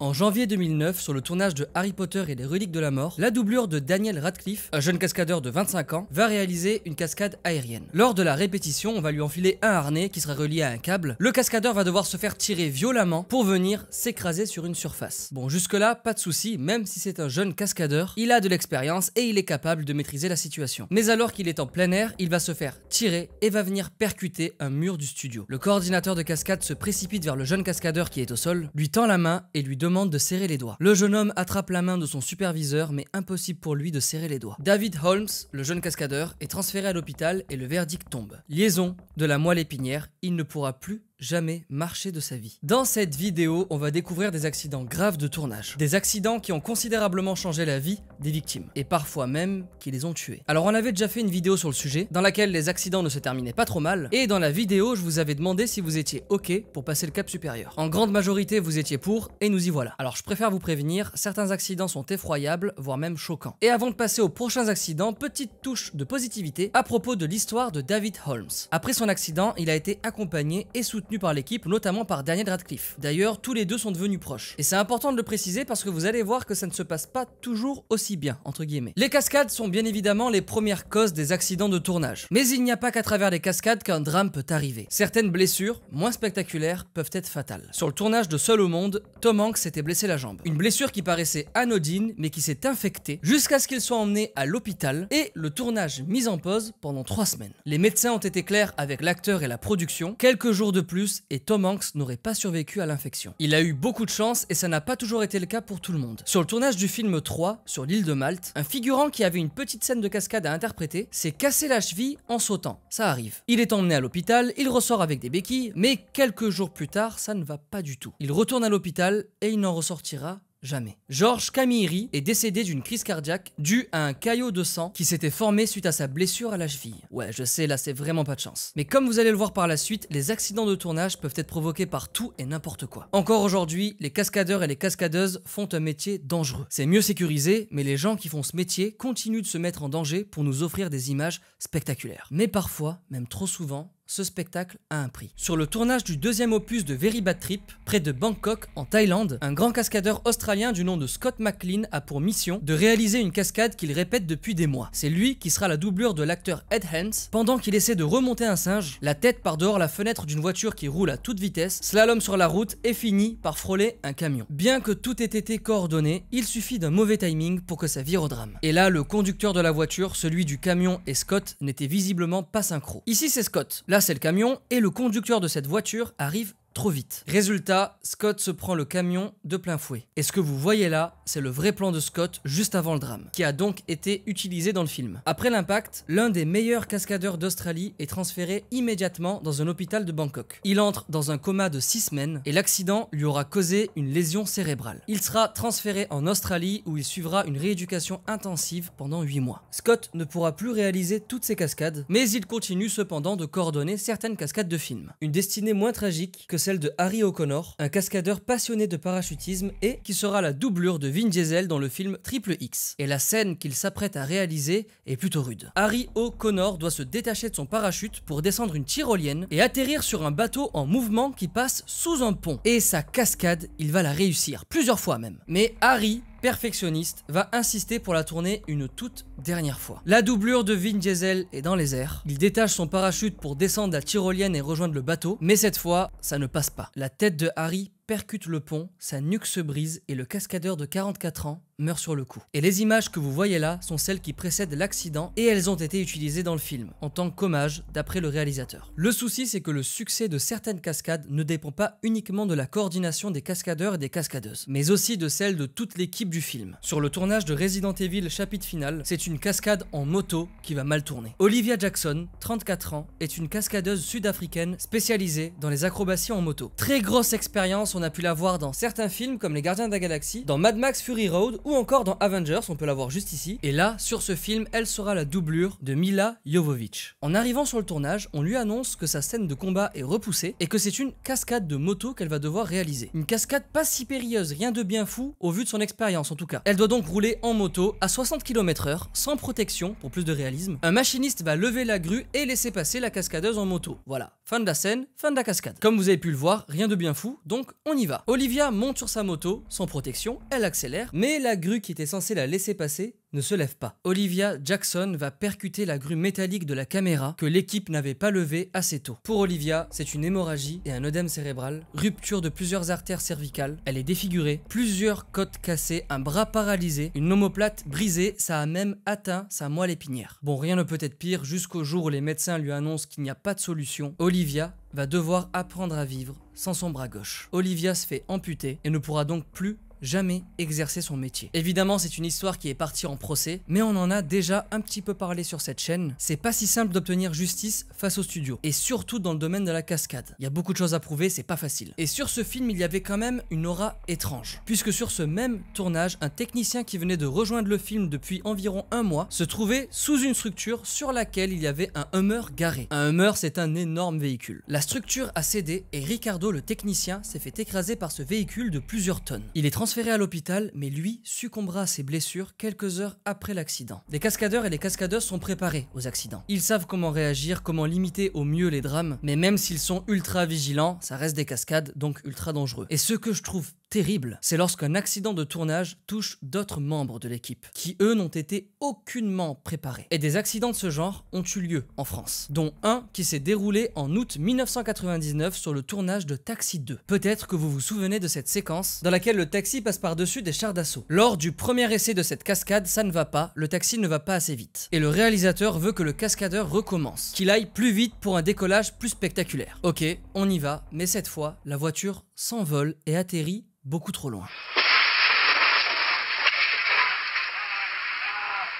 En janvier 2009, sur le tournage de Harry Potter et les reliques de la mort, la doublure de Daniel Radcliffe, un jeune cascadeur de 25 ans, va réaliser une cascade aérienne. Lors de la répétition, on va lui enfiler un harnais qui sera relié à un câble. Le cascadeur va devoir se faire tirer violemment pour venir s'écraser sur une surface. Bon, jusque-là, pas de souci, même si c'est un jeune cascadeur, il a de l'expérience et il est capable de maîtriser la situation. Mais alors qu'il est en plein air, il va se faire tirer et va venir percuter un mur du studio. Le coordinateur de cascade se précipite vers le jeune cascadeur qui est au sol, lui tend la main et lui demande demande de serrer les doigts. Le jeune homme attrape la main de son superviseur, mais impossible pour lui de serrer les doigts. David Holmes, le jeune cascadeur, est transféré à l'hôpital et le verdict tombe. Liaison de la moelle épinière, il ne pourra plus jamais marcher de sa vie. Dans cette vidéo, on va découvrir des accidents graves de tournage. Des accidents qui ont considérablement changé la vie des victimes, et parfois même qui les ont tués. Alors on avait déjà fait une vidéo sur le sujet, dans laquelle les accidents ne se terminaient pas trop mal, et dans la vidéo je vous avais demandé si vous étiez ok pour passer le cap supérieur. En grande majorité vous étiez pour, et nous y voilà. Alors je préfère vous prévenir, certains accidents sont effroyables, voire même choquants. Et avant de passer aux prochains accidents, petite touche de positivité à propos de l'histoire de David Holmes. Après son accident, il a été accompagné et soutenu par l'équipe, notamment par Daniel Radcliffe. D'ailleurs, tous les deux sont devenus proches. Et c'est important de le préciser parce que vous allez voir que ça ne se passe pas toujours aussi bien, entre guillemets. Les cascades sont bien évidemment les premières causes des accidents de tournage. Mais il n'y a pas qu'à travers les cascades qu'un drame peut arriver. Certaines blessures, moins spectaculaires, peuvent être fatales. Sur le tournage de Seul au Monde, Tom Hanks s'était blessé la jambe. Une blessure qui paraissait anodine, mais qui s'est infectée jusqu'à ce qu'il soit emmené à l'hôpital et le tournage mis en pause pendant trois semaines. Les médecins ont été clairs avec l'acteur et la production. Quelques jours de plus et Tom Hanks n'aurait pas survécu à l'infection. Il a eu beaucoup de chance et ça n'a pas toujours été le cas pour tout le monde. Sur le tournage du film 3, sur l'île de Malte, un figurant qui avait une petite scène de cascade à interpréter s'est cassé la cheville en sautant. Ça arrive. Il est emmené à l'hôpital, il ressort avec des béquilles, mais quelques jours plus tard, ça ne va pas du tout. Il retourne à l'hôpital et il n'en ressortira Jamais. Georges Camilleri est décédé d'une crise cardiaque due à un caillot de sang qui s'était formé suite à sa blessure à la cheville. Ouais, je sais, là c'est vraiment pas de chance. Mais comme vous allez le voir par la suite, les accidents de tournage peuvent être provoqués par tout et n'importe quoi. Encore aujourd'hui, les cascadeurs et les cascadeuses font un métier dangereux. C'est mieux sécurisé, mais les gens qui font ce métier continuent de se mettre en danger pour nous offrir des images spectaculaires. Mais parfois, même trop souvent, ce spectacle a un prix. Sur le tournage du deuxième opus de Very Bad Trip, près de Bangkok, en Thaïlande, un grand cascadeur australien du nom de Scott McLean a pour mission de réaliser une cascade qu'il répète depuis des mois. C'est lui qui sera la doublure de l'acteur Ed Hans pendant qu'il essaie de remonter un singe, la tête par dehors la fenêtre d'une voiture qui roule à toute vitesse, slalom sur la route et finit par frôler un camion. Bien que tout ait été coordonné, il suffit d'un mauvais timing pour que ça vire au drame. Et là, le conducteur de la voiture, celui du camion et Scott n'étaient visiblement pas synchro. Ici, c'est Scott. Là, le camion et le conducteur de cette voiture arrive trop vite. Résultat, Scott se prend le camion de plein fouet. Et ce que vous voyez là, c'est le vrai plan de Scott juste avant le drame, qui a donc été utilisé dans le film. Après l'impact, l'un des meilleurs cascadeurs d'Australie est transféré immédiatement dans un hôpital de Bangkok. Il entre dans un coma de 6 semaines et l'accident lui aura causé une lésion cérébrale. Il sera transféré en Australie où il suivra une rééducation intensive pendant 8 mois. Scott ne pourra plus réaliser toutes ses cascades, mais il continue cependant de coordonner certaines cascades de films. Une destinée moins tragique que celle de Harry O'Connor, un cascadeur passionné de parachutisme et qui sera la doublure de Vin Diesel dans le film Triple X. Et la scène qu'il s'apprête à réaliser est plutôt rude. Harry O'Connor doit se détacher de son parachute pour descendre une tyrolienne et atterrir sur un bateau en mouvement qui passe sous un pont. Et sa cascade, il va la réussir, plusieurs fois même. Mais Harry perfectionniste, va insister pour la tourner une toute dernière fois. La doublure de Vin Diesel est dans les airs. Il détache son parachute pour descendre la tyrolienne et rejoindre le bateau, mais cette fois, ça ne passe pas. La tête de Harry percute le pont, sa nuque se brise et le cascadeur de 44 ans meurt sur le coup. Et les images que vous voyez là sont celles qui précèdent l'accident et elles ont été utilisées dans le film, en tant qu'hommage d'après le réalisateur. Le souci c'est que le succès de certaines cascades ne dépend pas uniquement de la coordination des cascadeurs et des cascadeuses, mais aussi de celle de toute l'équipe du film. Sur le tournage de Resident Evil chapitre final, c'est une cascade en moto qui va mal tourner. Olivia Jackson, 34 ans, est une cascadeuse sud-africaine spécialisée dans les acrobaties en moto. Très grosse expérience on a pu la voir dans certains films comme Les Gardiens de la Galaxie, dans Mad Max Fury Road ou encore dans Avengers, on peut la voir juste ici. Et là, sur ce film, elle sera la doublure de Mila Jovovich. En arrivant sur le tournage, on lui annonce que sa scène de combat est repoussée et que c'est une cascade de moto qu'elle va devoir réaliser. Une cascade pas si périlleuse, rien de bien fou au vu de son expérience en tout cas. Elle doit donc rouler en moto à 60 km/h sans protection pour plus de réalisme. Un machiniste va lever la grue et laisser passer la cascadeuse en moto. Voilà, Fin de la scène, fin de la cascade. Comme vous avez pu le voir, rien de bien fou, donc on y va. Olivia monte sur sa moto, sans protection, elle accélère, mais la grue qui était censée la laisser passer ne se lève pas. Olivia Jackson va percuter la grue métallique de la caméra que l'équipe n'avait pas levée assez tôt. Pour Olivia, c'est une hémorragie et un œdème cérébral, rupture de plusieurs artères cervicales, elle est défigurée, plusieurs côtes cassées, un bras paralysé, une omoplate brisée, ça a même atteint sa moelle épinière. Bon, rien ne peut être pire jusqu'au jour où les médecins lui annoncent qu'il n'y a pas de solution. Olivia va devoir apprendre à vivre sans son bras gauche. Olivia se fait amputer et ne pourra donc plus jamais exercer son métier. Évidemment, c'est une histoire qui est partie en procès, mais on en a déjà un petit peu parlé sur cette chaîne. C'est pas si simple d'obtenir justice face au studio, et surtout dans le domaine de la cascade. Il y a beaucoup de choses à prouver, c'est pas facile. Et sur ce film, il y avait quand même une aura étrange, puisque sur ce même tournage, un technicien qui venait de rejoindre le film depuis environ un mois se trouvait sous une structure sur laquelle il y avait un Hummer garé. Un Hummer, c'est un énorme véhicule. La structure a cédé et Ricardo, le technicien, s'est fait écraser par ce véhicule de plusieurs tonnes. Il est transféré à l'hôpital, mais lui succombera à ses blessures quelques heures après l'accident. Les cascadeurs et les cascadeuses sont préparés aux accidents. Ils savent comment réagir, comment limiter au mieux les drames, mais même s'ils sont ultra vigilants, ça reste des cascades, donc ultra dangereux. Et ce que je trouve terrible, c'est lorsqu'un accident de tournage touche d'autres membres de l'équipe, qui eux n'ont été aucunement préparés. Et des accidents de ce genre ont eu lieu en France, dont un qui s'est déroulé en août 1999 sur le tournage de Taxi 2. Peut-être que vous vous souvenez de cette séquence dans laquelle le taxi passe par-dessus des chars d'assaut. Lors du premier essai de cette cascade, ça ne va pas, le taxi ne va pas assez vite. Et le réalisateur veut que le cascadeur recommence, qu'il aille plus vite pour un décollage plus spectaculaire. Ok, on y va, mais cette fois, la voiture s'envole et atterrit beaucoup trop loin.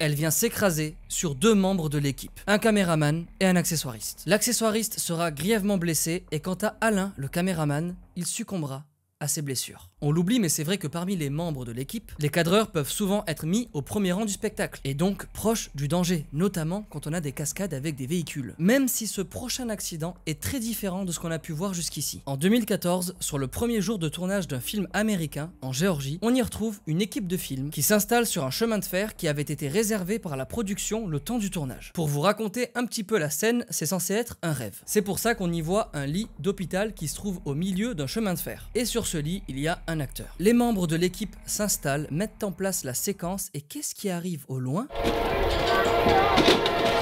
Elle vient s'écraser sur deux membres de l'équipe, un caméraman et un accessoiriste. L'accessoiriste sera grièvement blessé et quant à Alain, le caméraman, il succombera à ses blessures. On l'oublie, mais c'est vrai que parmi les membres de l'équipe, les cadreurs peuvent souvent être mis au premier rang du spectacle, et donc proches du danger, notamment quand on a des cascades avec des véhicules. Même si ce prochain accident est très différent de ce qu'on a pu voir jusqu'ici. En 2014, sur le premier jour de tournage d'un film américain, en Géorgie, on y retrouve une équipe de films qui s'installe sur un chemin de fer qui avait été réservé par la production le temps du tournage. Pour vous raconter un petit peu la scène, c'est censé être un rêve. C'est pour ça qu'on y voit un lit d'hôpital qui se trouve au milieu d'un chemin de fer. Et sur ce lit, il y a un acteur. Les membres de l'équipe s'installent, mettent en place la séquence et qu'est-ce qui arrive au loin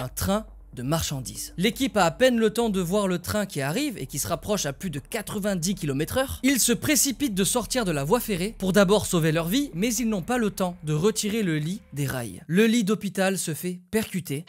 Un train de marchandises. L'équipe a à peine le temps de voir le train qui arrive et qui se rapproche à plus de 90 km/h. Ils se précipitent de sortir de la voie ferrée pour d'abord sauver leur vie, mais ils n'ont pas le temps de retirer le lit des rails. Le lit d'hôpital se fait percuter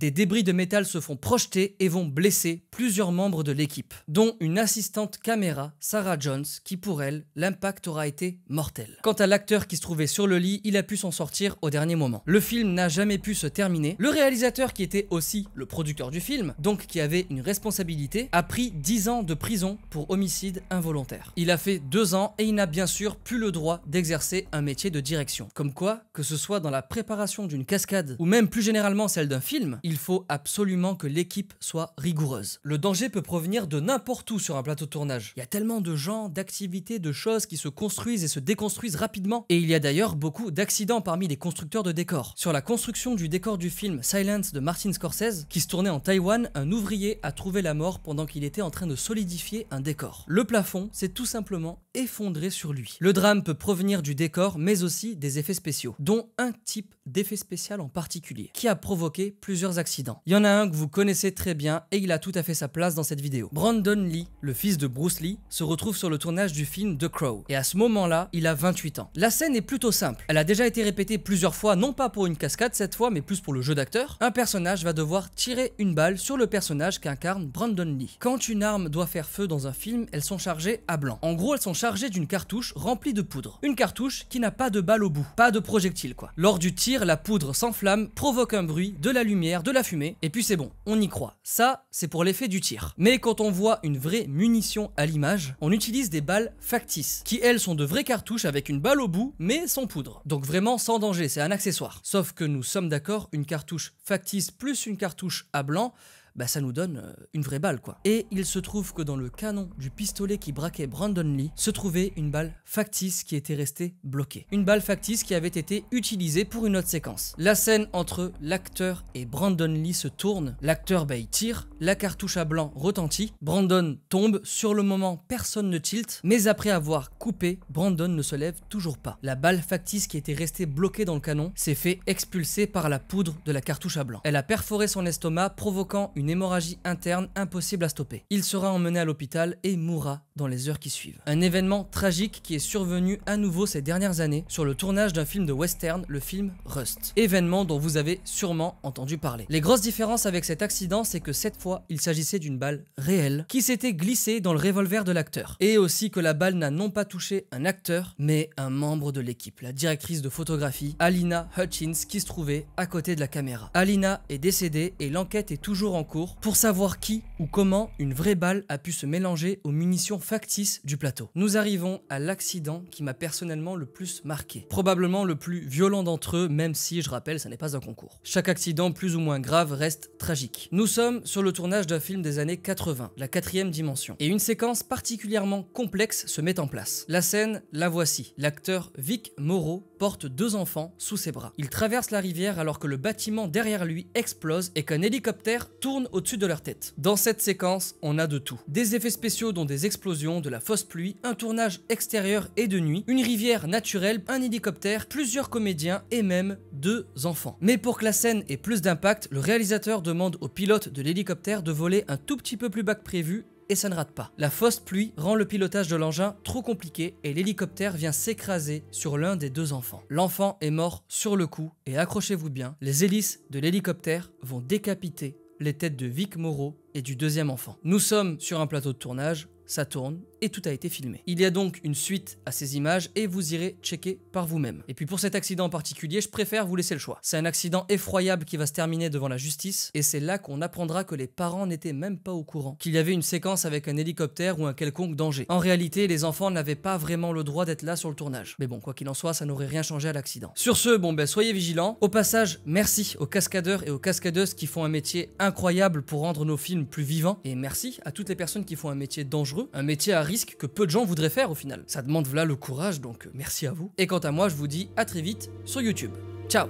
Des débris de métal se font projeter et vont blesser plusieurs membres de l'équipe, dont une assistante caméra, Sarah Jones, qui pour elle, l'impact aura été mortel. Quant à l'acteur qui se trouvait sur le lit, il a pu s'en sortir au dernier moment. Le film n'a jamais pu se terminer. Le réalisateur, qui était aussi le producteur du film, donc qui avait une responsabilité, a pris 10 ans de prison pour homicide involontaire. Il a fait 2 ans et il n'a bien sûr plus le droit d'exercer un métier de direction. Comme quoi, que ce soit dans la préparation d'une cascade ou même plus généralement celle d'un film, il faut absolument que l'équipe soit rigoureuse. Le danger peut provenir de n'importe où sur un plateau de tournage. Il y a tellement de gens, d'activités, de choses qui se construisent et se déconstruisent rapidement. Et il y a d'ailleurs beaucoup d'accidents parmi les constructeurs de décors. Sur la construction du décor du film Silence de Martin Scorsese, qui se tournait en Taïwan, un ouvrier a trouvé la mort pendant qu'il était en train de solidifier un décor. Le plafond, c'est tout simplement effondré sur lui. Le drame peut provenir du décor, mais aussi des effets spéciaux, dont un type d'effet spécial en particulier, qui a provoqué plusieurs accidents. Il y en a un que vous connaissez très bien et il a tout à fait sa place dans cette vidéo. Brandon Lee, le fils de Bruce Lee, se retrouve sur le tournage du film The Crow, et à ce moment-là, il a 28 ans. La scène est plutôt simple, elle a déjà été répétée plusieurs fois, non pas pour une cascade cette fois, mais plus pour le jeu d'acteur. Un personnage va devoir tirer une balle sur le personnage qu'incarne Brandon Lee. Quand une arme doit faire feu dans un film, elles sont chargées à blanc. En gros, elles sont chargé d'une cartouche remplie de poudre. Une cartouche qui n'a pas de balle au bout, pas de projectile quoi. Lors du tir, la poudre s'enflamme, provoque un bruit, de la lumière, de la fumée, et puis c'est bon, on y croit. Ça, c'est pour l'effet du tir. Mais quand on voit une vraie munition à l'image, on utilise des balles factices, qui elles sont de vraies cartouches avec une balle au bout, mais sans poudre. Donc vraiment sans danger, c'est un accessoire. Sauf que nous sommes d'accord, une cartouche factice plus une cartouche à blanc, bah ça nous donne euh, une vraie balle quoi. Et il se trouve que dans le canon du pistolet qui braquait Brandon Lee se trouvait une balle factice qui était restée bloquée. Une balle factice qui avait été utilisée pour une autre séquence. La scène entre l'acteur et Brandon Lee se tourne, l'acteur bah, tire, la cartouche à blanc retentit, Brandon tombe, sur le moment personne ne tilt, mais après avoir coupé, Brandon ne se lève toujours pas. La balle factice qui était restée bloquée dans le canon s'est fait expulser par la poudre de la cartouche à blanc. Elle a perforé son estomac provoquant une une hémorragie interne impossible à stopper. Il sera emmené à l'hôpital et mourra les heures qui suivent. Un événement tragique qui est survenu à nouveau ces dernières années sur le tournage d'un film de western, le film Rust. Événement dont vous avez sûrement entendu parler. Les grosses différences avec cet accident, c'est que cette fois, il s'agissait d'une balle réelle qui s'était glissée dans le revolver de l'acteur. Et aussi que la balle n'a non pas touché un acteur, mais un membre de l'équipe, la directrice de photographie, Alina Hutchins, qui se trouvait à côté de la caméra. Alina est décédée et l'enquête est toujours en cours pour savoir qui ou comment une vraie balle a pu se mélanger aux munitions factice du plateau. Nous arrivons à l'accident qui m'a personnellement le plus marqué. Probablement le plus violent d'entre eux, même si, je rappelle, ça n'est pas un concours. Chaque accident, plus ou moins grave, reste tragique. Nous sommes sur le tournage d'un film des années 80, la quatrième dimension, et une séquence particulièrement complexe se met en place. La scène, la voici. L'acteur Vic Moreau porte deux enfants sous ses bras. Il traverse la rivière alors que le bâtiment derrière lui explose et qu'un hélicoptère tourne au-dessus de leur tête. Dans cette séquence, on a de tout. Des effets spéciaux dont des explosions, de la fausse pluie, un tournage extérieur et de nuit, une rivière naturelle, un hélicoptère, plusieurs comédiens et même deux enfants. Mais pour que la scène ait plus d'impact, le réalisateur demande au pilote de l'hélicoptère de voler un tout petit peu plus bas que prévu et ça ne rate pas. La fausse pluie rend le pilotage de l'engin trop compliqué et l'hélicoptère vient s'écraser sur l'un des deux enfants. L'enfant est mort sur le coup et accrochez-vous bien, les hélices de l'hélicoptère vont décapiter les têtes de Vic Moreau et du deuxième enfant. Nous sommes sur un plateau de tournage, ça tourne, et tout a été filmé. Il y a donc une suite à ces images et vous irez checker par vous-même. Et puis pour cet accident en particulier, je préfère vous laisser le choix. C'est un accident effroyable qui va se terminer devant la justice et c'est là qu'on apprendra que les parents n'étaient même pas au courant, qu'il y avait une séquence avec un hélicoptère ou un quelconque danger. En réalité, les enfants n'avaient pas vraiment le droit d'être là sur le tournage. Mais bon, quoi qu'il en soit, ça n'aurait rien changé à l'accident. Sur ce, bon ben soyez vigilants. Au passage, merci aux cascadeurs et aux cascadeuses qui font un métier incroyable pour rendre nos films plus vivants et merci à toutes les personnes qui font un métier dangereux, un métier à risque que peu de gens voudraient faire au final. Ça demande là le courage, donc euh, merci à vous. Et quant à moi, je vous dis à très vite sur YouTube. Ciao